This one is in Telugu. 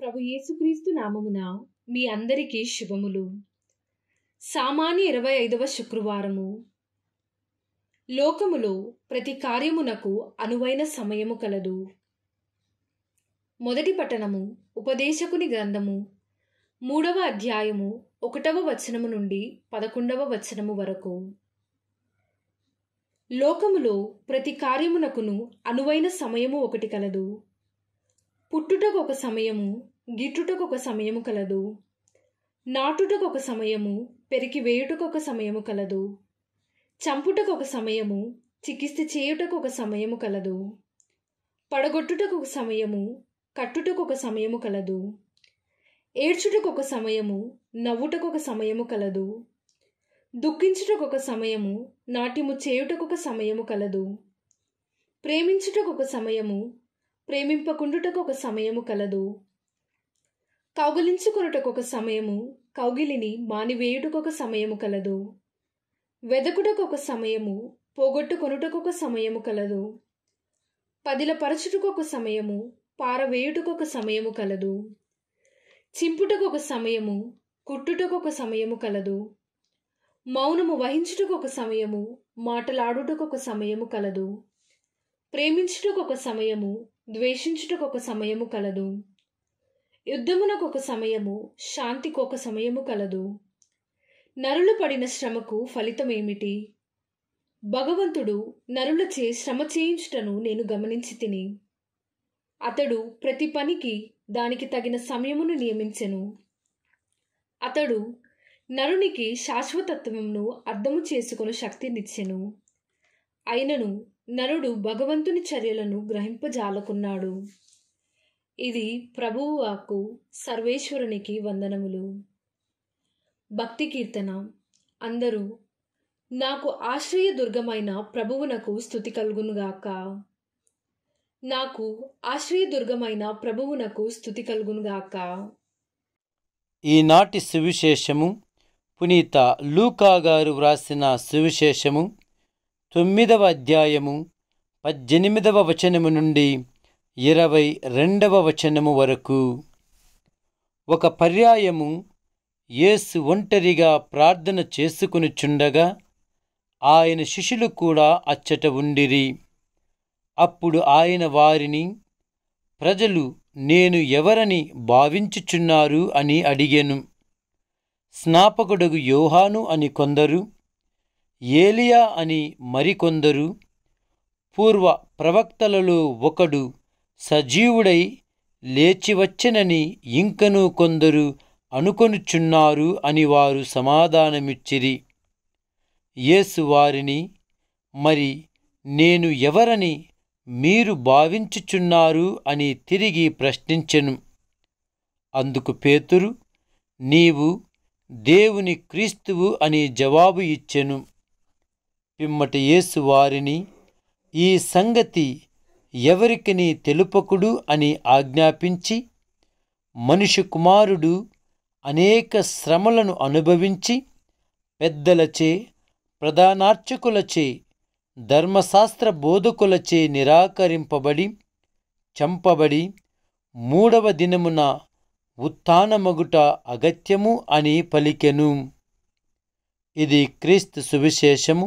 ప్రభు యేసుక్రీస్తు నామమున మీ అందరికీ శుభములు సామాన్య ఇరవై ఐదవ శుక్రవారము లోకములో ప్రతి కార్యమునకు అనువైన సమయము కలదు మొదటి పట్టణము ఉపదేశకుని గ్రంథము మూడవ అధ్యాయము ఒకటవ వచనము నుండి పదకొండవ వచనము వరకు లోకములో ప్రతి కార్యమునకును అనువైన సమయము ఒకటి కలదు పుట్టుటకు ఒక సమయము గిట్టుటకు ఒక సమయము కలదు నాటుటకు ఒక సమయము పెరికి వేయుటకు ఒక సమయము కలదు చంపుటకు ఒక సమయము చికిత్స చేయుటకు ఒక సమయము కలదు పడగొట్టుటకు ఒక సమయము కట్టుటకు ఒక సమయము కలదు ఏడ్చుటకు ఒక సమయము నవ్వుటకు ఒక సమయము కలదు దుఃఖించుటకు ఒక సమయము నాట్యము చేయుటకు ఒక సమయము కలదు ప్రేమించుటకు ఒక సమయము ప్రేమింపకుండుటకు ఒక సమయము కలదు కౌగిలించుకునుటకు ఒక సమయము కౌగిలిని మానివేయుటకు ఒక సమయము కలదు వెదకుటకు ఒక సమయము పోగొట్టుకొనుటకు ఒక సమయము కలదు పదిలపరచుటకు ఒక సమయము పారవేయుటకు ఒక సమయము కలదు చింపుటకు ఒక సమయము కుట్టుటకు ఒక సమయము కలదు మౌనము వహించుటకు ఒక సమయము మాటలాడుటకు ఒక సమయము కలదు ప్రేమించుటకు ఒక సమయము ద్వేషించుటకు ఒక సమయము కలదు యుద్ధమునకు ఒక సమయము శాంతికి ఒక సమయము కలదు నరులు పడిన శ్రమకు ఫలితమేమిటి భగవంతుడు నరుల చే శ్రమ చేయించుటను నేను గమనించి తిని అతడు ప్రతి పనికి దానికి తగిన సమయమును నియమించెను అతడు నరునికి శాశ్వతత్వమును అర్థము చేసుకుని శక్తినిచ్చెను అయినను నరుడు భగవంతుని చర్యలను గ్రహింపజాలకున్నాడు ఇది ప్రభువు వాకు సర్వేశ్వరునికి వందనములు భక్తి కీర్తన అందరూ నాకు ఆశ్రయ దుర్గమైన ప్రభువునకు స్థుతి కలుగునుగాక నాకు ఆశ్రయ దుర్గమైన ప్రభువునకు స్థుతి కలుగునుగాక ఈనాటి సువిశేషము పునీత లూకా గారు వ్రాసిన సువిశేషము తొమ్మిదవ అధ్యాయము పద్దెనిమిదవ వచనము నుండి ఇరవై రెండవ వచనము వరకు ఒక పర్యాయము యేసు ఒంటరిగా ప్రార్థన చేసుకునిచుండగా ఆయన శిష్యులు కూడా అచ్చట ఉండిరి అప్పుడు ఆయన వారిని ప్రజలు నేను ఎవరని భావించుచున్నారు అని అడిగాను స్నాపకుడుగు యోహాను అని కొందరు ఏలియా అని మరికొందరు పూర్వ ప్రవక్తలలో ఒకడు సజీవుడై లేచివచ్చెనని ఇంకనూ కొందరు అనుకొనుచున్నారు అని వారు సమాధానమిచ్చిరి యేసు వారిని మరి నేను ఎవరని మీరు భావించుచున్నారు అని తిరిగి ప్రశ్నించెను అందుకు పేతురు నీవు దేవుని క్రీస్తువు అని జవాబు ఇచ్చెను పిమ్మట యేసు వారిని ఈ సంగతి ఎవరికిని తెలుపకుడు అని ఆజ్ఞాపించి మనిషి కుమారుడు అనేక శ్రమలను అనుభవించి పెద్దలచే ప్రధానార్చకులచే ధర్మశాస్త్ర బోధకులచే నిరాకరింపబడి చంపబడి మూడవ దినమున ఉత్నమగుట అగత్యము అని పలికెను ఇది క్రీస్తు సువిశేషము